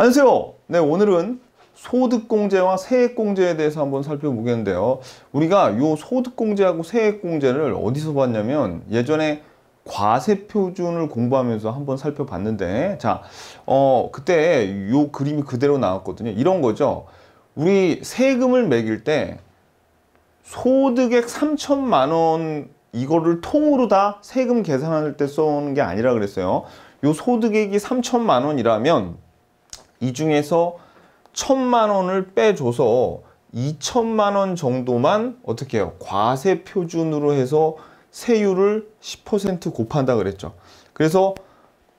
안녕하세요. 네, 오늘은 소득공제와 세액공제에 대해서 한번 살펴보겠는데요. 우리가 이 소득공제하고 세액공제를 어디서 봤냐면 예전에 과세표준을 공부하면서 한번 살펴봤는데 자, 어, 그때 요 그림이 그대로 나왔거든요. 이런 거죠. 우리 세금을 매길 때 소득액 3천만 원 이거를 통으로 다 세금 계산할 때 써오는 게 아니라 그랬어요. 요 소득액이 3천만 원이라면 이 중에서 천만 원을 빼줘서 2천만 원 정도만 어떻게 해요? 과세 표준으로 해서 세율을 10% 곱한다 그랬죠. 그래서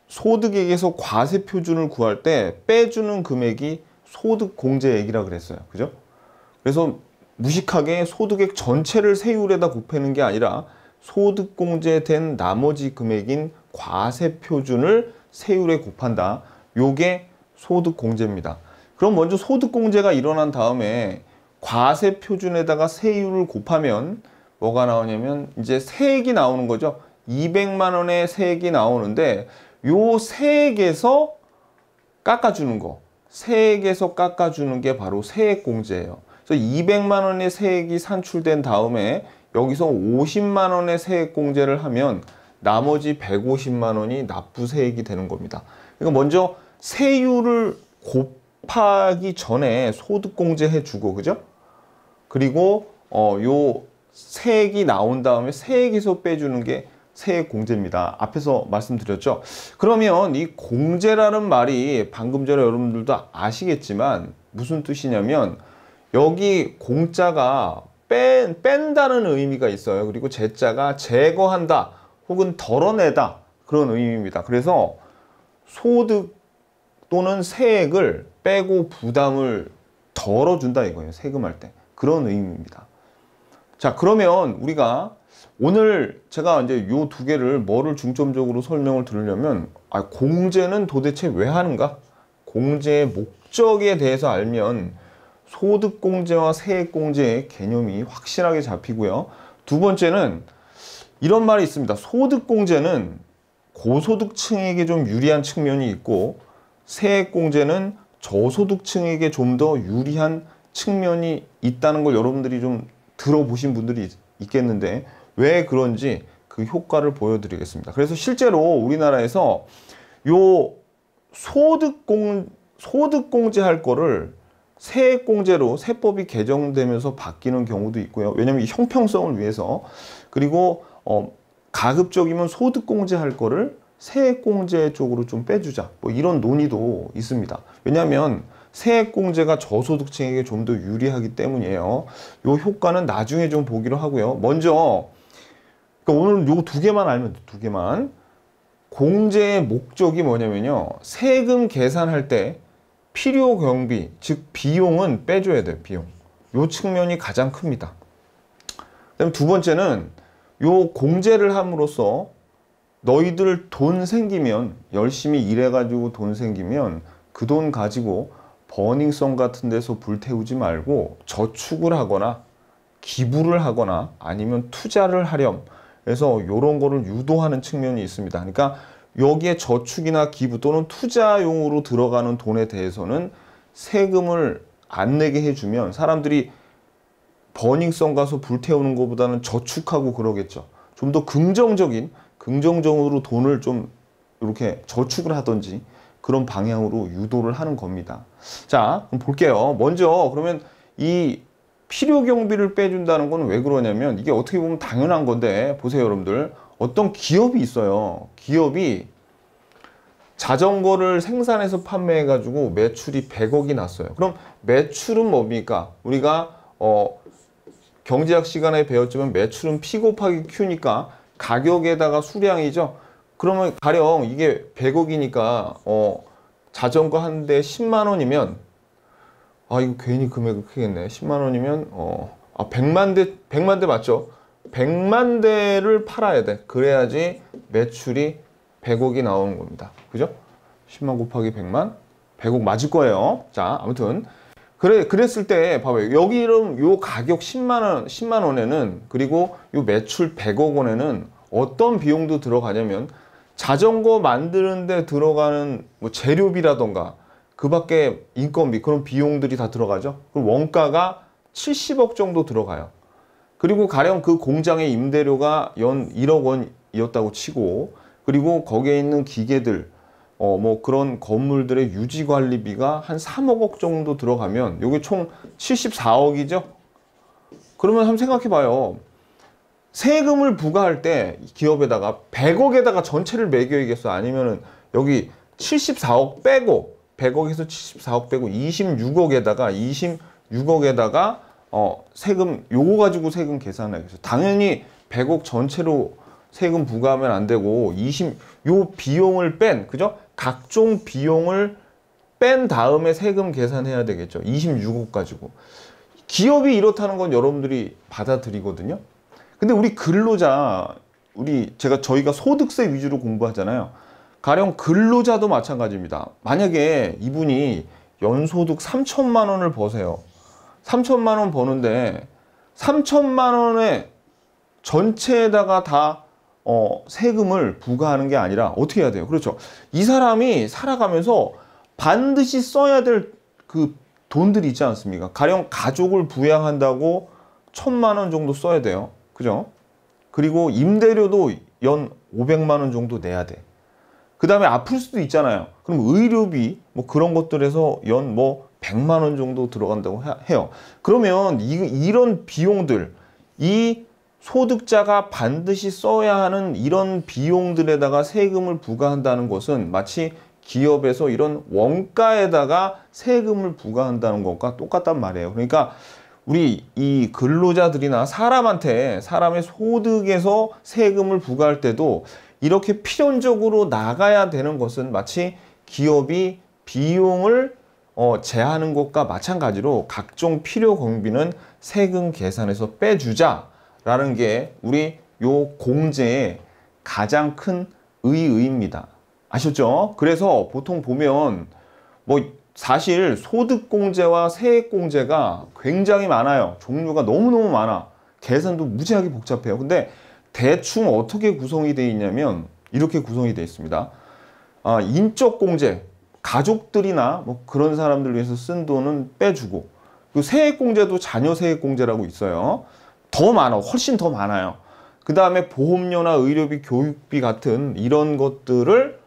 소득액에서 과세 표준을 구할 때 빼주는 금액이 소득 공제액이라 그랬어요. 그죠? 그래서 무식하게 소득액 전체를 세율에다 곱하는 게 아니라 소득 공제된 나머지 금액인 과세 표준을 세율에 곱한다. 요게 소득공제입니다. 그럼 먼저 소득공제가 일어난 다음에 과세 표준에다가 세율을 곱하면 뭐가 나오냐면 이제 세액이 나오는 거죠. 200만 원의 세액이 나오는데 요 세액에서 깎아주는 거. 세액에서 깎아주는 게 바로 세액공제예요. 그래서 200만 원의 세액이 산출된 다음에 여기서 50만 원의 세액공제를 하면 나머지 150만 원이 납부세액이 되는 겁니다. 그러니까 먼저 세율을 곱하기 전에 소득공제 해주고 그죠? 그리고 어 요 세액이 나온 다음에 세액에서 빼주는 게 세액공제입니다. 앞에서 말씀드렸죠. 그러면 이 공제라는 말이 방금 전에 여러분들도 아시겠지만 무슨 뜻이냐면 여기 공자가 뺀, 뺀다는 의미가 있어요. 그리고 제자가 제거한다 혹은 덜어내다 그런 의미입니다. 그래서 소득 또는 세액을 빼고 부담을 덜어준다 이거예요. 세금할 때. 그런 의미입니다. 자 그러면 우리가 오늘 제가 이제 요 두 개를 뭐를 중점적으로 설명을 드리려면 아, 공제는 도대체 왜 하는가? 공제의 목적에 대해서 알면 소득공제와 세액공제의 개념이 확실하게 잡히고요. 두 번째는 이런 말이 있습니다. 소득공제는 고소득층에게 좀 유리한 측면이 있고 세액공제는 저소득층에게 좀 더 유리한 측면이 있다는 걸 여러분들이 좀 들어보신 분들이 있겠는데 왜 그런지 그 효과를 보여드리겠습니다. 그래서 실제로 우리나라에서 요 소득공 소득공제 할 거를 세액공제로 세법이 개정되면서 바뀌는 경우도 있고요. 왜냐하면 형평성을 위해서 그리고 어, 가급적이면 소득공제 할 거를 세액공제 쪽으로 좀 빼주자 뭐 이런 논의도 있습니다 왜냐하면 세액공제가 저소득층에게 좀 더 유리하기 때문이에요 요 효과는 나중에 좀 보기로 하고요 먼저 그러니까 오늘 요 두 개만 알면 돼, 두 개만 공제의 목적이 뭐냐면요 세금 계산할 때 필요 경비 즉 비용은 빼줘야 돼요 비용 요 측면이 가장 큽니다 그다음 두 번째는 요 공제를 함으로써 너희들 돈 생기면 열심히 일해가지고 돈 생기면 그 돈 가지고 버닝썬 같은 데서 불태우지 말고 저축을 하거나 기부를 하거나 아니면 투자를 하렴 해서 이런 거를 유도하는 측면이 있습니다. 그러니까 여기에 저축이나 기부 또는 투자용으로 들어가는 돈에 대해서는 세금을 안 내게 해주면 사람들이 버닝썬 가서 불태우는 것보다는 저축하고 그러겠죠. 좀 더 긍정적인 긍정적으로 돈을 좀 이렇게 저축을 하든지 그런 방향으로 유도를 하는 겁니다. 자, 그럼 볼게요. 먼저 그러면 이 필요 경비를 빼준다는 건 왜 그러냐면 이게 어떻게 보면 당연한 건데 보세요 여러분들 어떤 기업이 있어요 기업이 자전거를 생산해서 판매해 가지고 매출이 100억이 났어요 그럼 매출은 뭡니까 우리가 어 경제학 시간에 배웠지만 매출은 피 곱하기 q니까 가격에다가 수량이죠. 그러면 가령 이게 100억이니까 어, 자전거 한 대 10만 원이면 아 이거 괜히 금액이 크겠네. 10만 원이면 어, 아 100만 대 100만 대 맞죠? 100만 대를 팔아야 돼. 그래야지 매출이 100억이 나오는 겁니다. 그죠? 10만 곱하기 100만 100억 맞을 거예요. 자, 아무튼 그래 그랬을 때 봐봐요. 여기 이름 요 가격 10만 원 10만 원에는 그리고 요 매출 100억 원에는 어떤 비용도 들어가냐면 자전거 만드는데 들어가는 뭐 재료비라던가 그 밖에 인건비 그런 비용들이 다 들어가죠. 그럼 원가가 70억 정도 들어가요. 그리고 가령 그 공장의 임대료가 연 1억 원이었다고 치고 그리고 거기에 있는 기계들 어, 뭐 그런 건물들의 유지 관리비가 한 3억 억 정도 들어가면 요게 총 74억이죠? 그러면 한번 생각해 봐요. 세금을 부과할 때 기업에다가 100억에다가 전체를 매겨야겠어. 아니면은 여기 74억 빼고 100억에서 74억 빼고 26억에다가 26억에다가 어, 세금 요거 가지고 세금 계산하겠어. 당연히 100억 전체로 세금 부과하면 안 되고 20 요 비용을 뺀 그죠? 각종 비용을 뺀 다음에 세금 계산해야 되겠죠. 26억 가지고. 기업이 이렇다는 건 여러분들이 받아들이거든요. 근데 우리 근로자, 우리 제가 저희가 소득세 위주로 공부하잖아요. 가령 근로자도 마찬가지입니다. 만약에 이분이 연소득 3천만 원을 버세요. 3천만 원 버는데 3천만 원에 전체에다가 다 어, 세금을 부과하는 게 아니라 어떻게 해야 돼요? 그렇죠. 이 사람이 살아가면서 반드시 써야 될 그 돈들이 있지 않습니까? 가령 가족을 부양한다고 천만 원 정도 써야 돼요. 그죠? 그리고 임대료도 연 500만 원 정도 내야 돼. 그 다음에 아플 수도 있잖아요. 그럼 의료비 뭐 그런 것들에서 연 뭐 100만 원 정도 들어간다고 해요. 그러면 이, 이런 비용들, 이 소득자가 반드시 써야 하는 이런 비용들에다가 세금을 부과한다는 것은 마치 기업에서 이런 원가에다가 세금을 부과한다는 것과 똑같단 말이에요. 그러니까 우리 이 근로자들이나 사람한테 사람의 소득에서 세금을 부과할 때도 이렇게 필연적으로 나가야 되는 것은 마치 기업이 비용을 어, 제하는 것과 마찬가지로 각종 필요 경비는 세금 계산에서 빼주자 라는 게 우리 요 공제의 가장 큰 의의입니다. 아셨죠? 그래서 보통 보면 뭐 사실 소득공제와 세액공제가 굉장히 많아요. 종류가 너무너무 많아. 계산도 무지하게 복잡해요. 근데 대충 어떻게 구성이 되어 있냐면 이렇게 구성이 되어 있습니다. 아, 인적 공제, 가족들이나 뭐 그런 사람들 위해서 쓴 돈은 빼주고 그 세액공제도 자녀 세액공제라고 있어요. 더 많아 훨씬 더 많아요 그 다음에 보험료나 의료비 교육비 같은 이런 것들을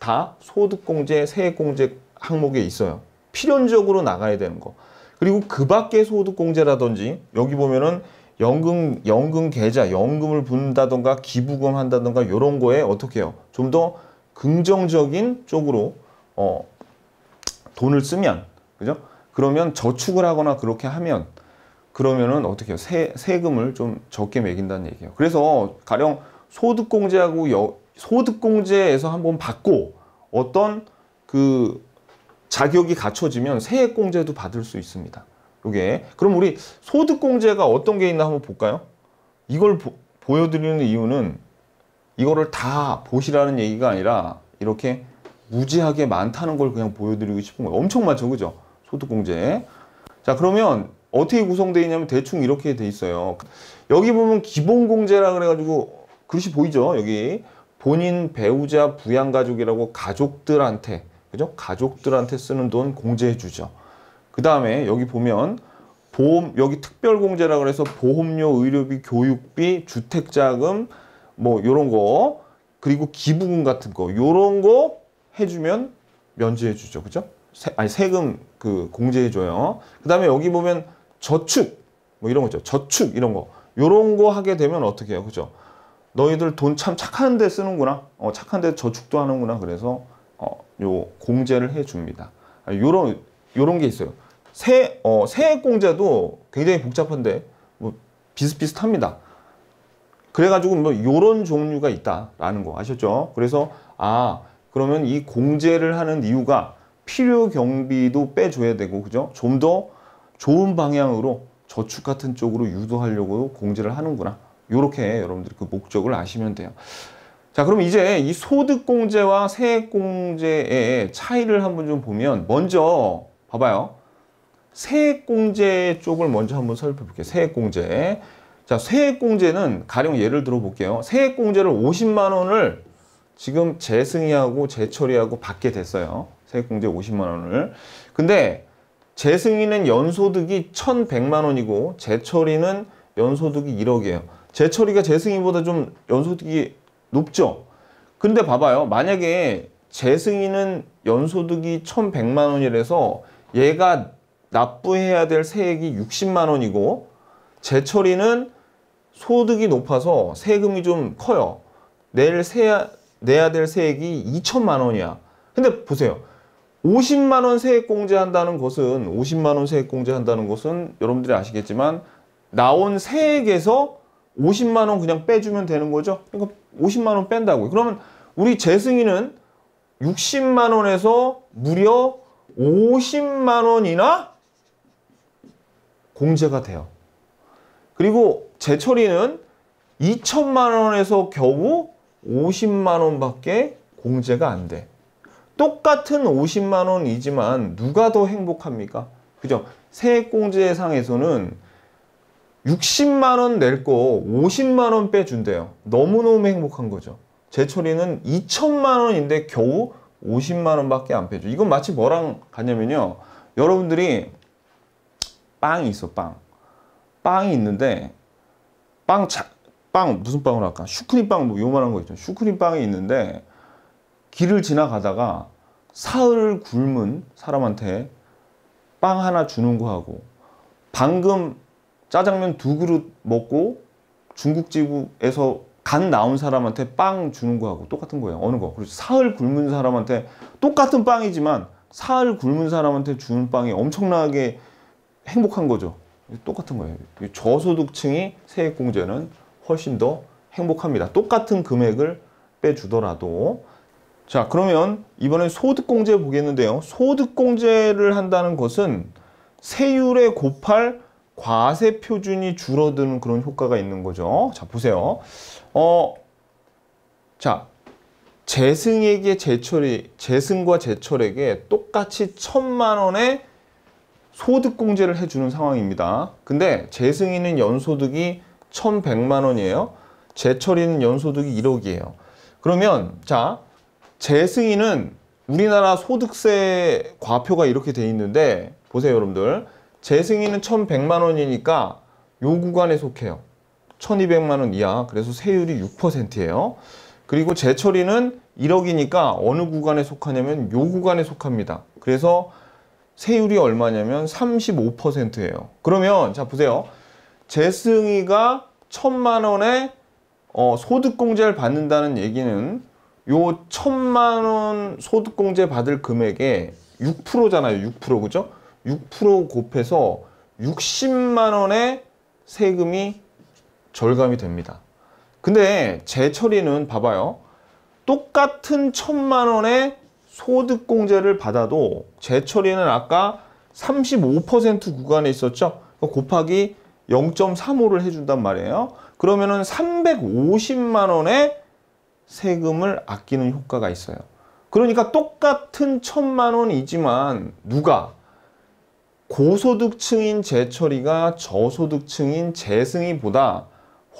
다 소득공제 세액공제 항목에 있어요 필연적으로 나가야 되는 거 그리고 그 밖의 소득공제라든지 여기 보면은 연금 연금 계좌 연금을 분다던가 기부금 한다던가 이런 거에 어떻게 해요 좀 더 긍정적인 쪽으로 어 돈을 쓰면 그죠 그러면 저축을 하거나 그렇게 하면 그러면은 어떻게 해요? 세, 세금을 좀 적게 매긴다는 얘기예요. 그래서 가령 소득공제하고 여, 소득공제에서 한번 받고 어떤 그 자격이 갖춰지면 세액공제도 받을 수 있습니다. 요게 그럼 우리 소득공제가 어떤 게 있나 한번 볼까요? 이걸 보, 보여드리는 이유는 이거를 다 보시라는 얘기가 아니라 이렇게 무지하게 많다는 걸 그냥 보여드리고 싶은 거예요. 엄청 많죠, 그죠? 소득공제. 자, 그러면 어떻게 구성되어 있냐면 대충 이렇게 돼 있어요 여기 보면 기본공제라 그래가지고 글씨 보이죠 여기 본인 배우자 부양가족이라고 가족들한테 그죠 가족들한테 쓰는 돈 공제해 주죠 그 다음에 여기 보면 보험 여기 특별공제라 그래서 보험료 의료비 교육비 주택자금 뭐 요런 거 그리고 기부금 같은 거 요런 거 해주면 면제해 주죠 그죠 세, 아니 세금 그 공제해 줘요 그 다음에 여기 보면 저축 뭐 이런 거죠. 있 저축 이런 거요런거 하게 되면 어떻게 해요, 그죠? 너희들 돈 참 착한데 쓰는구나. 어, 착한데 저축도 하는구나. 그래서 어, 요 공제를 해줍니다. 아, 요런 요런 게 있어요. 세, 어, 세액 공제도 굉장히 복잡한데 뭐 비슷비슷합니다. 그래가지고 뭐 요런 종류가 있다라는 거 아셨죠? 그래서 아 그러면 이 공제를 하는 이유가 필요 경비도 빼줘야 되고 그죠? 좀더 좋은 방향으로 저축 같은 쪽으로 유도하려고 공제를 하는구나. 이렇게 여러분들이 그 목적을 아시면 돼요. 자, 그럼 이제 이 소득공제와 세액공제의 차이를 한번 좀 보면 먼저 봐봐요. 세액공제 쪽을 먼저 한번 살펴볼게요. 세액공제. 자, 세액공제는 가령 예를 들어볼게요. 세액공제를 50만 원을 지금 재승인하고 재처리하고 받게 됐어요. 세액공제 50만 원을. 근데 재승인은 연소득이 1,100만 원이고 재처리는 연소득이 1억이에요. 재처리가재승인보다좀 연소득이 높죠? 근데 봐봐요. 만약에 재승인은 연소득이 1,100만 원이라서 얘가 납부해야 될 세액이 60만 원이고 재처리는 소득이 높아서 세금이 좀 커요. 내일 세야, 내야 될 세액이 2천만 원이야. 근데 보세요. 50만 원 세액 공제한다는 것은 50만 원 세액 공제한다는 것은 여러분들이 아시겠지만 나온 세액에서 50만 원 그냥 빼주면 되는 거죠. 그러니까 50만 원 뺀다고요. 그러면 우리 재승이는 60만 원에서 무려 50만 원이나 공제가 돼요. 그리고 제철이는 2천만 원에서 겨우 50만 원밖에 공제가 안 돼. 똑같은 50만 원이지만 누가 더 행복합니까? 그죠? 세액공제상에서는 60만 원 낼 거 50만 원 빼준대요. 너무너무 행복한 거죠. 제철이는 2천만 원인데 겨우 50만 원밖에 안 빼줘. 이건 마치 뭐랑 같냐면요. 여러분들이 빵이 있어, 빵. 빵이 있는데 빵, 자, 빵 무슨 빵을 할까? 슈크림빵 뭐 요만한 거 있죠. 슈크림빵이 있는데 길을 지나가다가 사흘 굶은 사람한테 빵 하나 주는 거 하고 방금 짜장면 두 그릇 먹고 중국집에서 간 나온 사람한테 빵 주는 거하고 똑같은 거예요. 어느 거. 그리고 그렇죠. 사흘 굶은 사람한테 똑같은 빵이지만 사흘 굶은 사람한테 주는 빵이 엄청나게 행복한 거죠. 똑같은 거예요. 저소득층이 세액공제는 훨씬 더 행복합니다. 똑같은 금액을 빼주더라도 자 그러면 이번에 소득공제 보겠는데요 소득공제를 한다는 것은 세율에 곱할 과세 표준이 줄어드는 그런 효과가 있는 거죠 자 보세요 어 자 재승에게 제철이 재승과 제철에게 똑같이 천만 원의 소득공제를 해주는 상황입니다 근데 재승이는 연소득이 천백만 원이에요 제철이는 연소득이 일억이에요 그러면 자 재승인은 우리나라 소득세 과표가 이렇게 돼 있는데 보세요 여러분들 재승인은 1100만 원이니까 요 구간에 속해요 1200만 원 이하 그래서 세율이 6%예요 그리고 재처리는 1억이니까 어느 구간에 속하냐면 요 구간에 속합니다 그래서 세율이 얼마냐면 35%예요 그러면 자 보세요 재승이가 1 0 0 0만원에 어, 소득공제를 받는다는 얘기는 요 천만 원 소득공제 받을 금액에 6%잖아요. 6% 그죠? 6% 곱해서 60만 원의 세금이 절감이 됩니다. 근데 제 처리는 봐봐요. 똑같은 천만 원의 소득공제를 받아도 제 처리는 아까 35% 구간에 있었죠? 그러니까 곱하기 0.35를 해준단 말이에요. 그러면은 350만 원의 세금을 아끼는 효과가 있어요. 그러니까 똑같은 천만 원이지만 누가 고소득층인 재철이가 저소득층인 재승이보다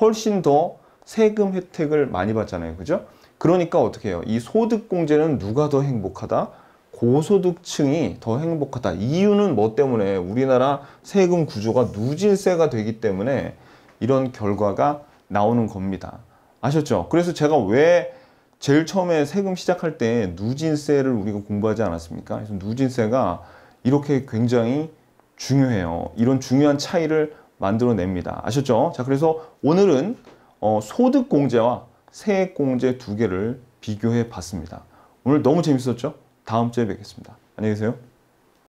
훨씬 더 세금 혜택을 많이 받잖아요. 그죠? 그러니까 어떻게 해요? 이 소득공제는 누가 더 행복하다? 고소득층이 더 행복하다. 이유는 뭐 때문에 우리나라 세금 구조가 누진세가 되기 때문에 이런 결과가 나오는 겁니다. 아셨죠? 그래서 제가 왜 제일 처음에 세금 시작할 때 누진세를 우리가 공부하지 않았습니까? 그래서 누진세가 이렇게 굉장히 중요해요. 이런 중요한 차이를 만들어냅니다. 아셨죠? 자, 그래서 오늘은 어, 소득공제와 세액공제 두 개를 비교해 봤습니다. 오늘 너무 재밌었죠? 다음 주에 뵙겠습니다. 안녕히 계세요.